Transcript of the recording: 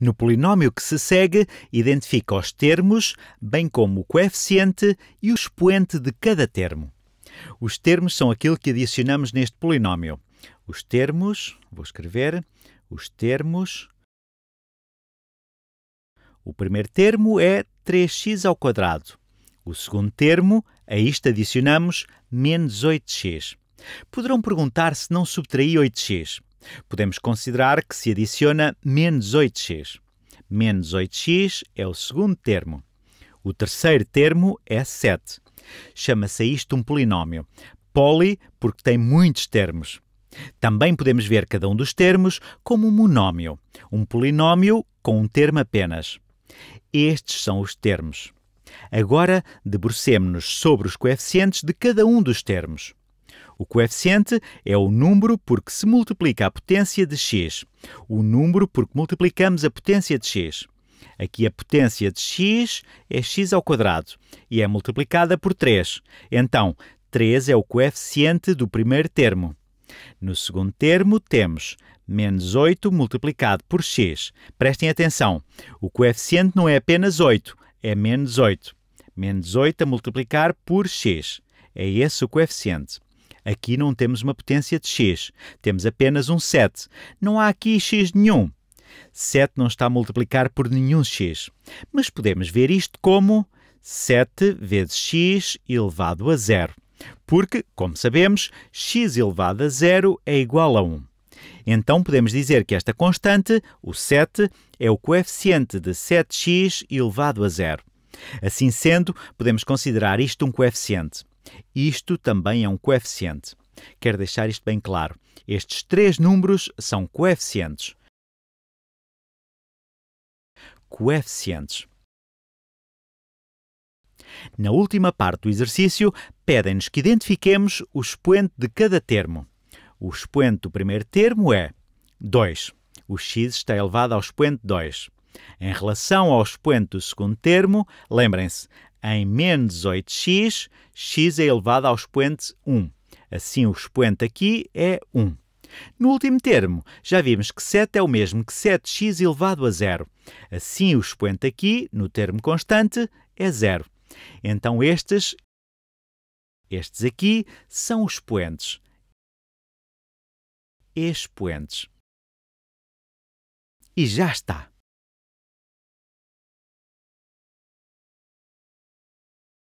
No polinómio que se segue, identifica os termos, bem como o coeficiente e o expoente de cada termo. Os termos são aquilo que adicionamos neste polinómio. Os termos, vou escrever, os termos. O primeiro termo é 3x ao quadrado. O segundo termo, a isto adicionamos menos 8x. Poderão perguntar se não subtraí 8x. Podemos considerar que se adiciona menos 8x. Menos 8x é o segundo termo. O terceiro termo é 7. Chama-se isto um polinómio. Poli porque tem muitos termos. Também podemos ver cada um dos termos como um monómio, um polinómio com um termo apenas. Estes são os termos. Agora debrucemos nos sobre os coeficientes de cada um dos termos. O coeficiente é o número por que se multiplica a potência de x, o número por que multiplicamos a potência de x. Aqui a potência de x é x ao quadrado e é multiplicada por 3. Então, 3 é o coeficiente do primeiro termo. No segundo termo, temos menos 8 multiplicado por x. Prestem atenção, o coeficiente não é apenas 8, é menos 8. Menos 8 a multiplicar por x. É esse o coeficiente. Aqui não temos uma potência de x, temos apenas um 7. Não há aqui x nenhum. 7 não está a multiplicar por nenhum x, mas podemos ver isto como 7 vezes x elevado a zero, porque, como sabemos, x elevado a zero é igual a 1. Então podemos dizer que esta constante, o 7, é o coeficiente de 7x elevado a zero. Assim sendo, podemos considerar isto um coeficiente. Isto também é um coeficiente. Quero deixar isto bem claro. Estes três números são coeficientes. Coeficientes. Na última parte do exercício, pedem-nos que identifiquemos o expoente de cada termo. O expoente do primeiro termo é 2. O x está elevado ao expoente 2. Em relação ao expoente do segundo termo, lembrem-se, em menos 8x, x é elevado ao expoente 1. Assim, o expoente aqui é 1. No último termo, já vimos que 7 é o mesmo que 7x elevado a zero. Assim, o expoente aqui, no termo constante, é zero. Então, estes, estes aqui, são os expoentes. Expoentes. E já está.